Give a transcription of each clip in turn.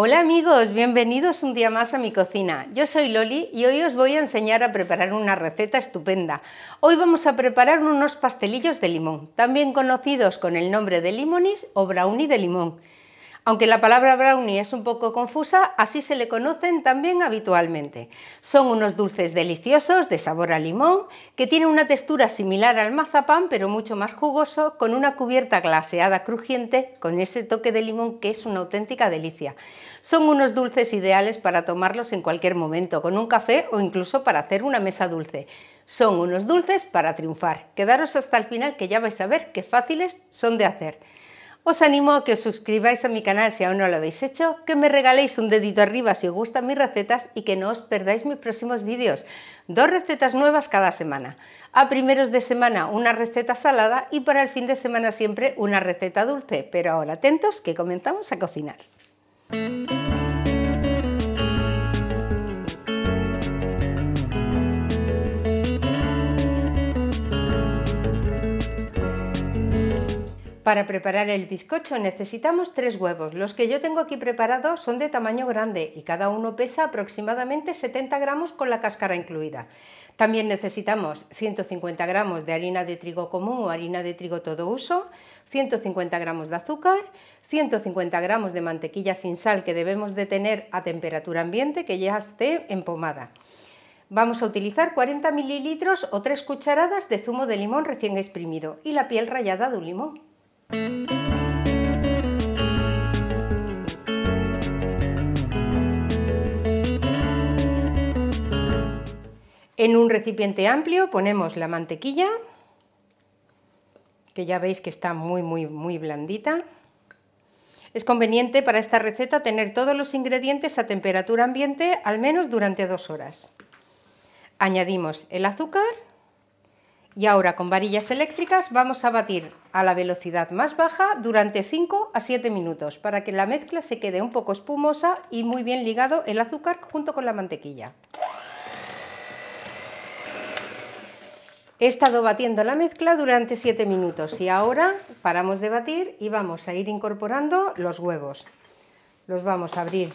Hola amigos, bienvenidos un día más a mi cocina. Yo soy Loli y hoy os voy a enseñar a preparar una receta estupenda. Hoy vamos a preparar unos pastelillos de limón, también conocidos con el nombre de limonis o brownie de limón. Aunque la palabra brownie es un poco confusa, así se le conocen también habitualmente. Son unos dulces deliciosos de sabor a limón que tienen una textura similar al mazapán pero mucho más jugoso con una cubierta glaseada crujiente con ese toque de limón que es una auténtica delicia. Son unos dulces ideales para tomarlos en cualquier momento con un café o incluso para hacer una mesa dulce. Son unos dulces para triunfar. Quedaros hasta el final que ya vais a ver qué fáciles son de hacer. Os animo a que os suscribáis a mi canal si aún no lo habéis hecho, que me regaléis un dedito arriba si os gustan mis recetas y que no os perdáis mis próximos vídeos. Dos recetas nuevas cada semana. A primeros de semana una receta salada y para el fin de semana siempre una receta dulce, pero ahora atentos que comenzamos a cocinar. Para preparar el bizcocho necesitamos tres huevos. Los que yo tengo aquí preparados son de tamaño grande y cada uno pesa aproximadamente 70 gramos con la cáscara incluida. También necesitamos 150 gramos de harina de trigo común o harina de trigo todo uso, 150 gramos de azúcar, 150 gramos de mantequilla sin sal que debemos de tener a temperatura ambiente que ya esté empomada. Vamos a utilizar 40 mililitros o 3 cucharadas de zumo de limón recién exprimido y la piel rallada de un limón. En un recipiente amplio ponemos la mantequilla, que ya veis que está muy, muy, muy blandita. Es conveniente para esta receta tener todos los ingredientes a temperatura ambiente al menos durante dos horas. Añadimos el azúcar y ahora con varillas eléctricas vamos a batir a la velocidad más baja durante 5 a 7 minutos para que la mezcla se quede un poco espumosa y muy bien ligado el azúcar junto con la mantequilla. He estado batiendo la mezcla durante 7 minutos y ahora paramos de batir y vamos a ir incorporando los huevos. Los vamos a abrir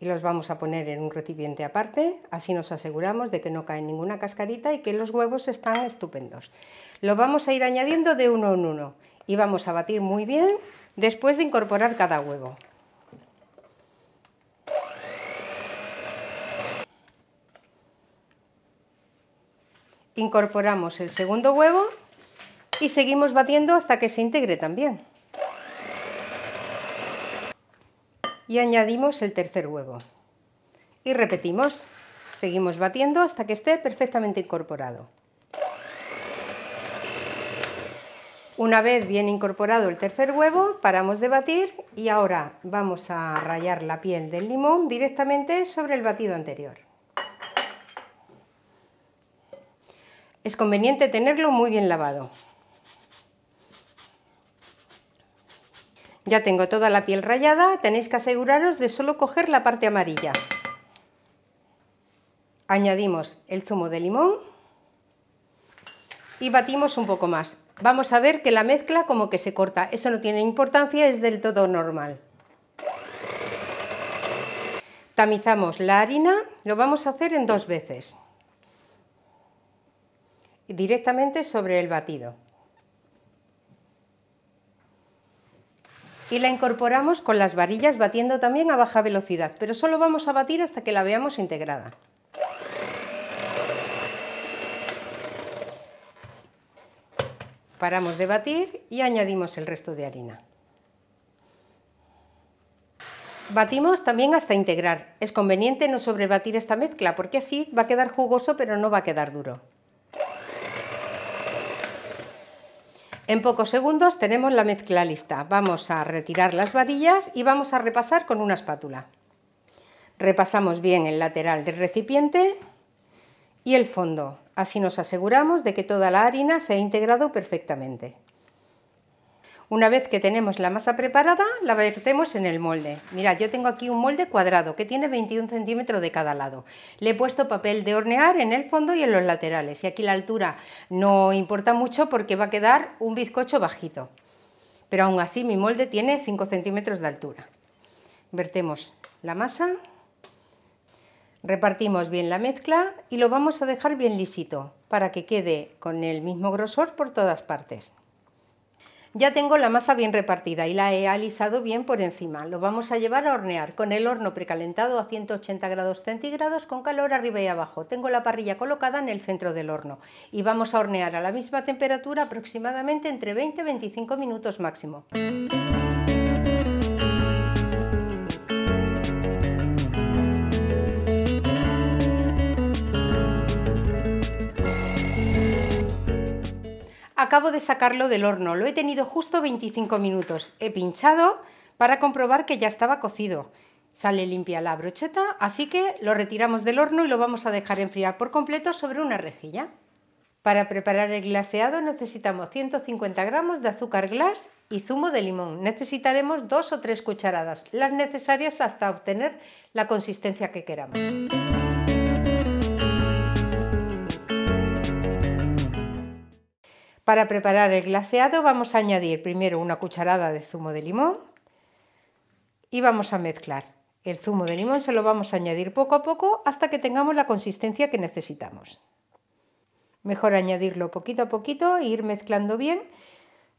y los vamos a poner en un recipiente aparte, así nos aseguramos de que no cae ninguna cascarita y que los huevos están estupendos. Lo vamos a ir añadiendo de uno en uno y vamos a batir muy bien después de incorporar cada huevo. Incorporamos el segundo huevo y seguimos batiendo hasta que se integre también. y añadimos el tercer huevo. Y repetimos, seguimos batiendo hasta que esté perfectamente incorporado. Una vez bien incorporado el tercer huevo, paramos de batir y ahora vamos a rayar la piel del limón directamente sobre el batido anterior. Es conveniente tenerlo muy bien lavado. Ya tengo toda la piel rayada, tenéis que aseguraros de solo coger la parte amarilla. Añadimos el zumo de limón y batimos un poco más. Vamos a ver que la mezcla como que se corta, eso no tiene importancia, es del todo normal. Tamizamos la harina, lo vamos a hacer en dos veces, directamente sobre el batido. y la incorporamos con las varillas batiendo también a baja velocidad, pero solo vamos a batir hasta que la veamos integrada. Paramos de batir y añadimos el resto de harina. Batimos también hasta integrar. Es conveniente no sobrebatir esta mezcla porque así va a quedar jugoso pero no va a quedar duro. En pocos segundos tenemos la mezcla lista. Vamos a retirar las varillas y vamos a repasar con una espátula. Repasamos bien el lateral del recipiente y el fondo. Así nos aseguramos de que toda la harina se ha integrado perfectamente. Una vez que tenemos la masa preparada, la vertemos en el molde. Mira, yo tengo aquí un molde cuadrado que tiene 21 centímetros de cada lado. Le he puesto papel de hornear en el fondo y en los laterales. Y aquí la altura no importa mucho porque va a quedar un bizcocho bajito. Pero aún así mi molde tiene 5 centímetros de altura. Vertemos la masa. Repartimos bien la mezcla y lo vamos a dejar bien lisito para que quede con el mismo grosor por todas partes. Ya tengo la masa bien repartida y la he alisado bien por encima. Lo vamos a llevar a hornear con el horno precalentado a 180 grados centígrados con calor arriba y abajo. Tengo la parrilla colocada en el centro del horno y vamos a hornear a la misma temperatura aproximadamente entre 20 y 25 minutos máximo. Acabo de sacarlo del horno, lo he tenido justo 25 minutos. He pinchado para comprobar que ya estaba cocido. Sale limpia la brocheta, así que lo retiramos del horno y lo vamos a dejar enfriar por completo sobre una rejilla. Para preparar el glaseado necesitamos 150 gramos de azúcar glass y zumo de limón. Necesitaremos dos o tres cucharadas, las necesarias hasta obtener la consistencia que queramos. Para preparar el glaseado vamos a añadir primero una cucharada de zumo de limón y vamos a mezclar. El zumo de limón se lo vamos a añadir poco a poco hasta que tengamos la consistencia que necesitamos. Mejor añadirlo poquito a poquito e ir mezclando bien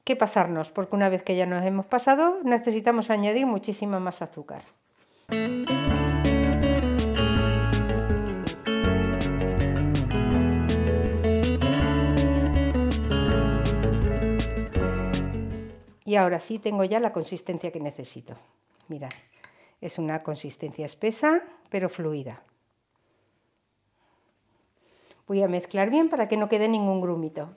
que pasarnos, porque una vez que ya nos hemos pasado necesitamos añadir muchísima más azúcar. Y ahora sí tengo ya la consistencia que necesito. Mirad, es una consistencia espesa pero fluida. Voy a mezclar bien para que no quede ningún grumito.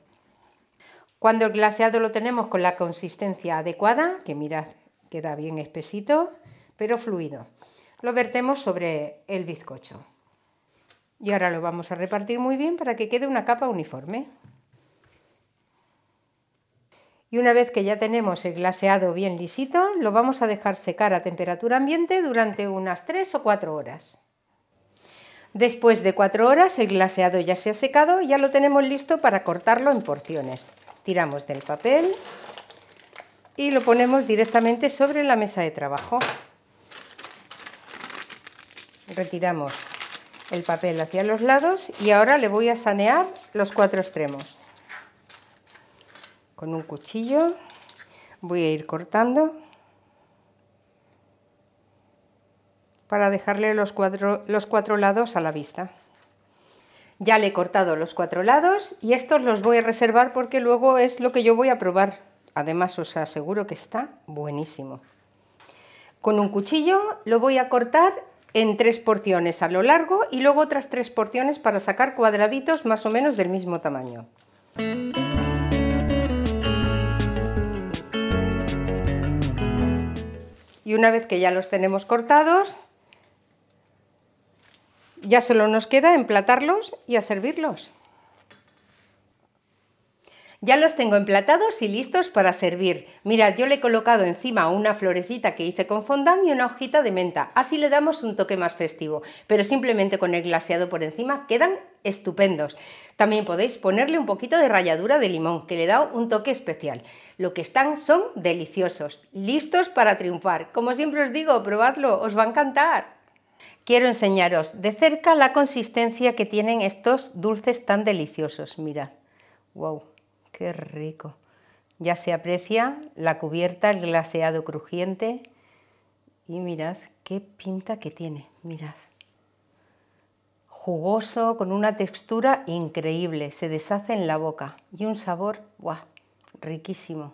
Cuando el glaseado lo tenemos con la consistencia adecuada, que mirad, queda bien espesito, pero fluido, lo vertemos sobre el bizcocho. Y ahora lo vamos a repartir muy bien para que quede una capa uniforme y una vez que ya tenemos el glaseado bien lisito, lo vamos a dejar secar a temperatura ambiente durante unas 3 o 4 horas. Después de 4 horas el glaseado ya se ha secado y ya lo tenemos listo para cortarlo en porciones. Tiramos del papel y lo ponemos directamente sobre la mesa de trabajo. Retiramos el papel hacia los lados y ahora le voy a sanear los cuatro extremos con un cuchillo voy a ir cortando para dejarle los cuatro, los cuatro lados a la vista. Ya le he cortado los cuatro lados y estos los voy a reservar porque luego es lo que yo voy a probar. Además os aseguro que está buenísimo. Con un cuchillo lo voy a cortar en tres porciones a lo largo y luego otras tres porciones para sacar cuadraditos más o menos del mismo tamaño. y una vez que ya los tenemos cortados, ya solo nos queda emplatarlos y a servirlos. Ya los tengo emplatados y listos para servir. Mirad, yo le he colocado encima una florecita que hice con fondant y una hojita de menta. Así le damos un toque más festivo, pero simplemente con el glaseado por encima quedan estupendos. También podéis ponerle un poquito de ralladura de limón, que le da un toque especial. Lo que están son deliciosos, listos para triunfar. Como siempre os digo, probadlo, os va a encantar. Quiero enseñaros de cerca la consistencia que tienen estos dulces tan deliciosos. Mirad, wow, qué rico. Ya se aprecia la cubierta, el glaseado crujiente. Y mirad qué pinta que tiene, mirad. Jugoso, con una textura increíble, se deshace en la boca y un sabor, wow riquísimo.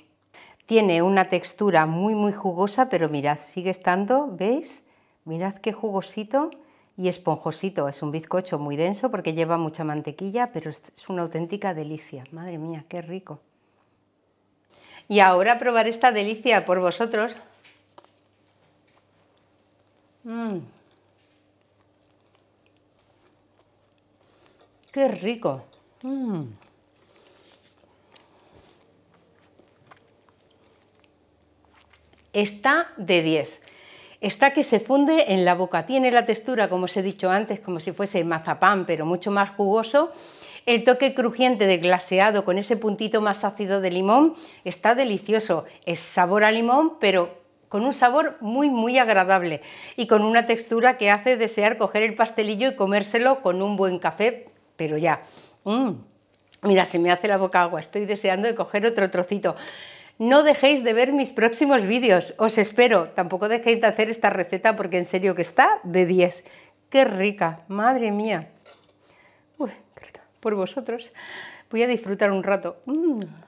Tiene una textura muy muy jugosa, pero mirad, sigue estando, ¿veis? Mirad qué jugosito y esponjosito. Es un bizcocho muy denso porque lleva mucha mantequilla, pero es una auténtica delicia. Madre mía, qué rico. Y ahora probar esta delicia por vosotros. Mm. ¡Qué rico! Mm. está de 10. Está que se funde en la boca, tiene la textura, como os he dicho antes, como si fuese mazapán, pero mucho más jugoso. El toque crujiente de glaseado con ese puntito más ácido de limón está delicioso. Es sabor a limón, pero con un sabor muy muy agradable y con una textura que hace desear coger el pastelillo y comérselo con un buen café, pero ya. Mm. Mira, se me hace la boca agua, estoy deseando de coger otro trocito. No dejéis de ver mis próximos vídeos, os espero. Tampoco dejéis de hacer esta receta porque en serio que está de 10. ¡Qué rica! ¡Madre mía! Uy, qué rica. Por vosotros. Voy a disfrutar un rato. ¡Mmm!